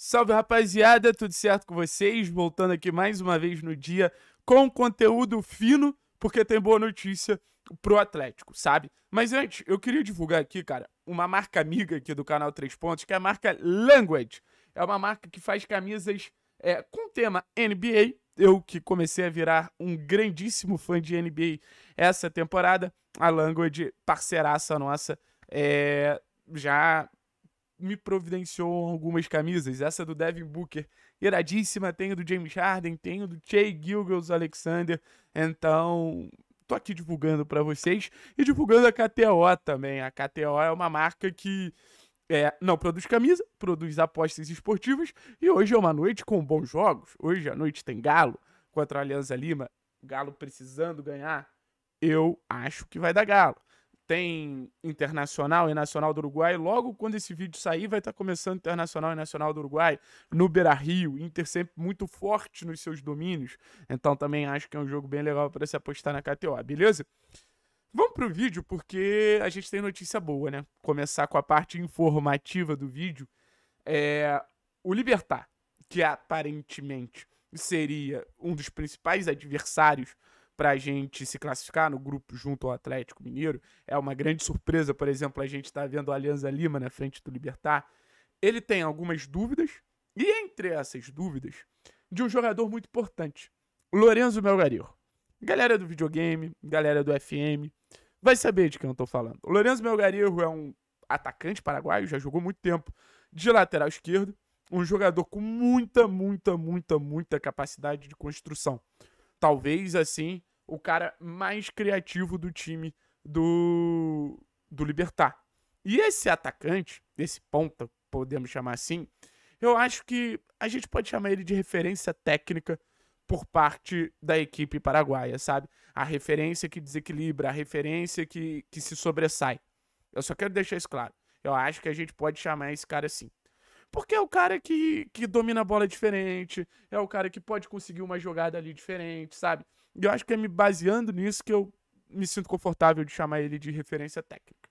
Salve rapaziada, tudo certo com vocês? Voltando aqui mais uma vez no dia com conteúdo fino, porque tem boa notícia pro Atlético, sabe? Mas antes, eu queria divulgar aqui, cara, uma marca amiga aqui do canal Três Pontos, que é a marca Language. É uma marca que faz camisas é, com tema NBA. Eu que comecei a virar um grandíssimo fã de NBA essa temporada, a Language, parceiraça nossa, é, já me providenciou algumas camisas. Essa é do Devin Booker, iradíssima. Tenho do James Harden, tenho do Che Gilgels Alexander. Então, tô aqui divulgando para vocês e divulgando a KTO também. A KTO é uma marca que é, não produz camisa, produz apostas esportivas e hoje é uma noite com bons jogos. Hoje à noite tem Galo contra a Alianza Lima. Galo precisando ganhar. Eu acho que vai dar Galo tem Internacional e Nacional do Uruguai. Logo quando esse vídeo sair, vai estar tá começando Internacional e Nacional do Uruguai no Beira Rio. Inter sempre muito forte nos seus domínios. Então também acho que é um jogo bem legal para se apostar na KTO, beleza? Vamos pro vídeo porque a gente tem notícia boa, né? Começar com a parte informativa do vídeo. É o Libertar, que aparentemente seria um dos principais adversários para a gente se classificar no grupo junto ao Atlético Mineiro. É uma grande surpresa, por exemplo, a gente está vendo a Alianza Lima na frente do Libertar. Ele tem algumas dúvidas, e entre essas dúvidas, de um jogador muito importante, Lorenzo Melgarejo. Galera do videogame, galera do FM, vai saber de quem eu estou falando. O Lorenzo Melgarejo é um atacante paraguaio, já jogou muito tempo de lateral esquerdo, um jogador com muita, muita, muita, muita capacidade de construção. Talvez assim o cara mais criativo do time do, do Libertar. E esse atacante, esse ponta, podemos chamar assim, eu acho que a gente pode chamar ele de referência técnica por parte da equipe paraguaia, sabe? A referência que desequilibra, a referência que, que se sobressai. Eu só quero deixar isso claro. Eu acho que a gente pode chamar esse cara assim. Porque é o cara que, que domina a bola diferente, é o cara que pode conseguir uma jogada ali diferente, sabe? E eu acho que é me baseando nisso que eu me sinto confortável de chamar ele de referência técnica.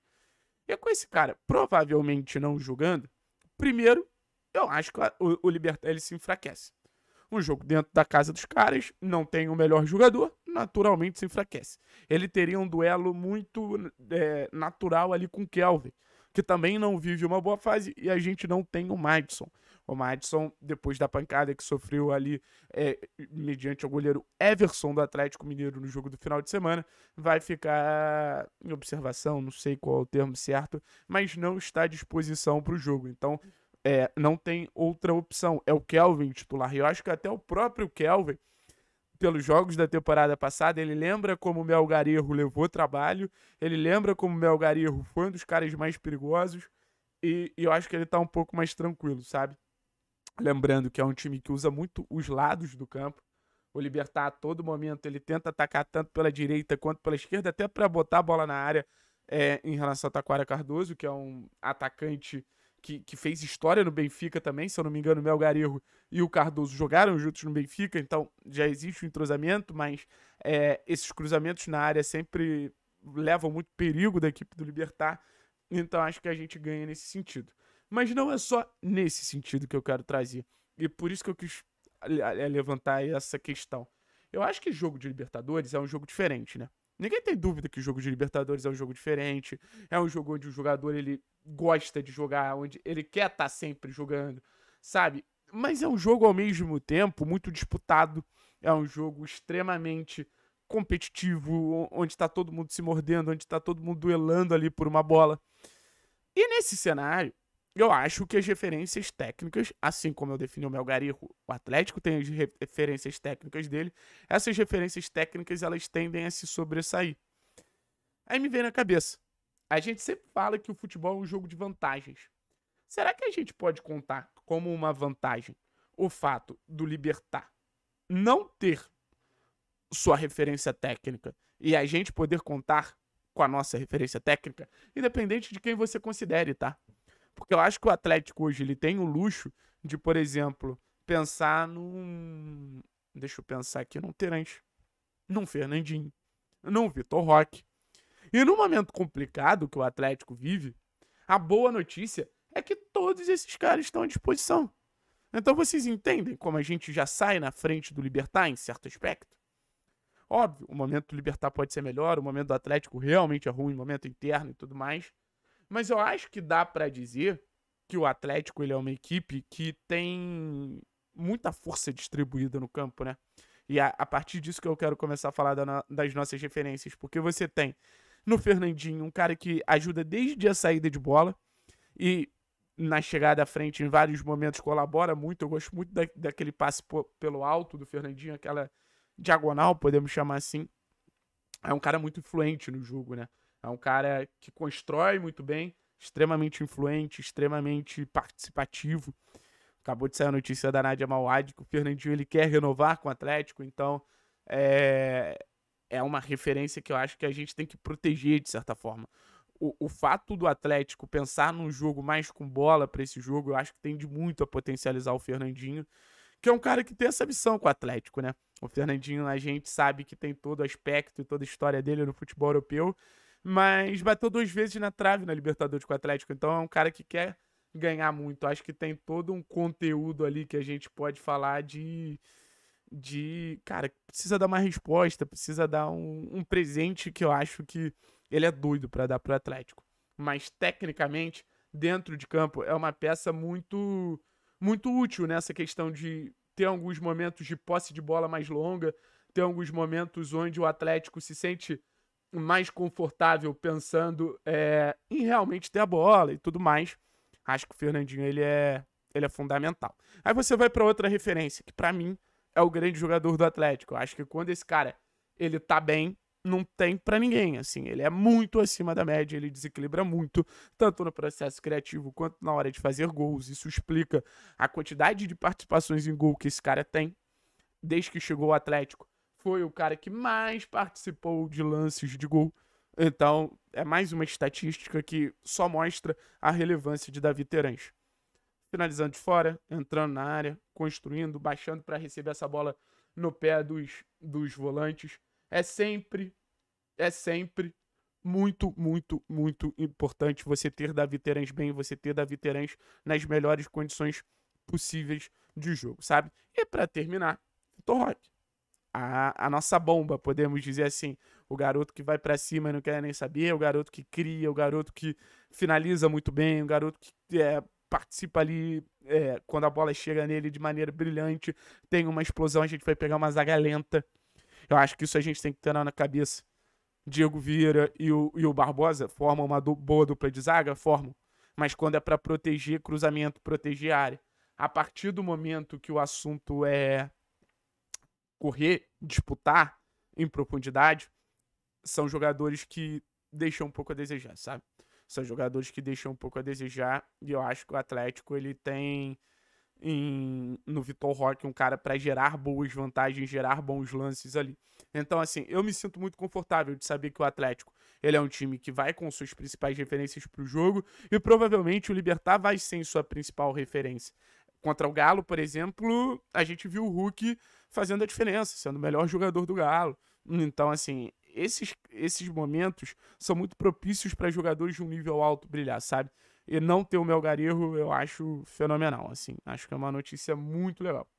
E com esse cara, provavelmente não julgando, primeiro, eu acho que o, o Libertar ele se enfraquece. Um jogo dentro da casa dos caras, não tem o melhor jogador, naturalmente se enfraquece. Ele teria um duelo muito é, natural ali com o Kelvin, que também não vive uma boa fase, e a gente não tem o Madison, o Madison, depois da pancada que sofreu ali é, mediante o goleiro Everson do Atlético Mineiro no jogo do final de semana, vai ficar em observação, não sei qual é o termo certo, mas não está à disposição para o jogo. Então, é, não tem outra opção. É o Kelvin titular. E eu acho que até o próprio Kelvin, pelos jogos da temporada passada, ele lembra como o Melgarejo levou trabalho, ele lembra como o Melgarejo foi um dos caras mais perigosos, e, e eu acho que ele tá um pouco mais tranquilo, sabe? Lembrando que é um time que usa muito os lados do campo. O Libertar a todo momento ele tenta atacar tanto pela direita quanto pela esquerda, até para botar a bola na área é, em relação ao Taquara Cardoso, que é um atacante que, que, fez história no Benfica também. Se eu não me engano, o Mel Garirro e o Cardoso jogaram juntos no Benfica, então já existe um entrosamento, mas é, esses cruzamentos na área sempre levam muito perigo da equipe do Libertar. Então acho que a gente ganha nesse sentido. Mas não é só nesse sentido que eu quero trazer. E por isso que eu quis levantar essa questão. Eu acho que jogo de Libertadores é um jogo diferente, né? Ninguém tem dúvida que o jogo de Libertadores é um jogo diferente. É um jogo onde o jogador ele gosta de jogar, onde ele quer estar tá sempre jogando, sabe? Mas é um jogo ao mesmo tempo muito disputado. É um jogo extremamente competitivo, onde está todo mundo se mordendo, onde está todo mundo duelando ali por uma bola. E nesse cenário, eu acho que as referências técnicas, assim como eu defini o Melgarico, o Atlético tem as referências técnicas dele, essas referências técnicas elas tendem a se sobressair. Aí me vem na cabeça. A gente sempre fala que o futebol é um jogo de vantagens. Será que a gente pode contar como uma vantagem o fato do Libertar não ter sua referência técnica e a gente poder contar com a nossa referência técnica, independente de quem você considere, tá? Porque eu acho que o Atlético hoje ele tem o luxo de, por exemplo, pensar num. Deixa eu pensar aqui num Terence, num Fernandinho, num Vitor Roque. E no momento complicado que o Atlético vive, a boa notícia é que todos esses caras estão à disposição. Então vocês entendem como a gente já sai na frente do Libertar em certo aspecto? Óbvio, o momento do Libertar pode ser melhor, o momento do Atlético realmente é ruim, o momento interno e tudo mais. Mas eu acho que dá para dizer que o Atlético ele é uma equipe que tem muita força distribuída no campo, né? E a, a partir disso que eu quero começar a falar da, das nossas referências, porque você tem no Fernandinho um cara que ajuda desde a saída de bola e na chegada à frente em vários momentos colabora muito. Eu gosto muito da, daquele passe pelo alto do Fernandinho, aquela diagonal, podemos chamar assim. É um cara muito influente no jogo, né? É um cara que constrói muito bem, extremamente influente, extremamente participativo. Acabou de sair a notícia da Nádia Mauad que o Fernandinho ele quer renovar com o Atlético, então é, é uma referência que eu acho que a gente tem que proteger de certa forma. O, o fato do Atlético pensar num jogo mais com bola para esse jogo, eu acho que tende muito a potencializar o Fernandinho, que é um cara que tem essa missão com o Atlético, né? O Fernandinho, a gente sabe que tem todo o aspecto e toda a história dele no futebol europeu, mas bateu duas vezes na trave na Libertadores com o Atlético. Então é um cara que quer ganhar muito. Acho que tem todo um conteúdo ali que a gente pode falar de. de cara, precisa dar uma resposta, precisa dar um, um presente que eu acho que ele é doido para dar para o Atlético. Mas tecnicamente, dentro de campo, é uma peça muito, muito útil nessa questão de ter alguns momentos de posse de bola mais longa, ter alguns momentos onde o Atlético se sente mais confortável pensando é, em realmente ter a bola e tudo mais. Acho que o Fernandinho ele é, ele é fundamental. Aí você vai para outra referência, que para mim é o grande jogador do Atlético. Eu acho que quando esse cara ele tá bem, não tem para ninguém, assim, ele é muito acima da média, ele desequilibra muito, tanto no processo criativo quanto na hora de fazer gols. Isso explica a quantidade de participações em gol que esse cara tem desde que chegou ao Atlético foi o cara que mais participou de lances de gol. Então, é mais uma estatística que só mostra a relevância de Davi Terãs. Finalizando de fora, entrando na área, construindo, baixando para receber essa bola no pé dos, dos volantes. É sempre, é sempre muito, muito, muito importante você ter Davi Terãs bem, você ter Davi Terãs nas melhores condições possíveis de jogo, sabe? E para terminar, Vitor Roque a, a nossa bomba, podemos dizer assim. O garoto que vai para cima e não quer nem saber, o garoto que cria, o garoto que finaliza muito bem, o garoto que é, participa ali é, quando a bola chega nele de maneira brilhante, tem uma explosão, a gente vai pegar uma zaga lenta. Eu acho que isso a gente tem que ter na cabeça. Diego Vieira e o, e o Barbosa formam uma du boa dupla de zaga? Formam. Mas quando é para proteger cruzamento, proteger área. A partir do momento que o assunto é correr, disputar em profundidade, são jogadores que deixam um pouco a desejar, sabe? São jogadores que deixam um pouco a desejar e eu acho que o Atlético ele tem em, no Vitor Roque um cara para gerar boas vantagens, gerar bons lances ali. Então assim, eu me sinto muito confortável de saber que o Atlético ele é um time que vai com suas principais referências para o jogo e provavelmente o Libertar vai sem sua principal referência. Contra o Galo, por exemplo, a gente viu o Hulk fazendo a diferença, sendo o melhor jogador do Galo. Então, assim, esses, esses momentos são muito propícios para jogadores de um nível alto brilhar, sabe? E não ter o Melgarejo, eu acho fenomenal, assim. Acho que é uma notícia muito legal.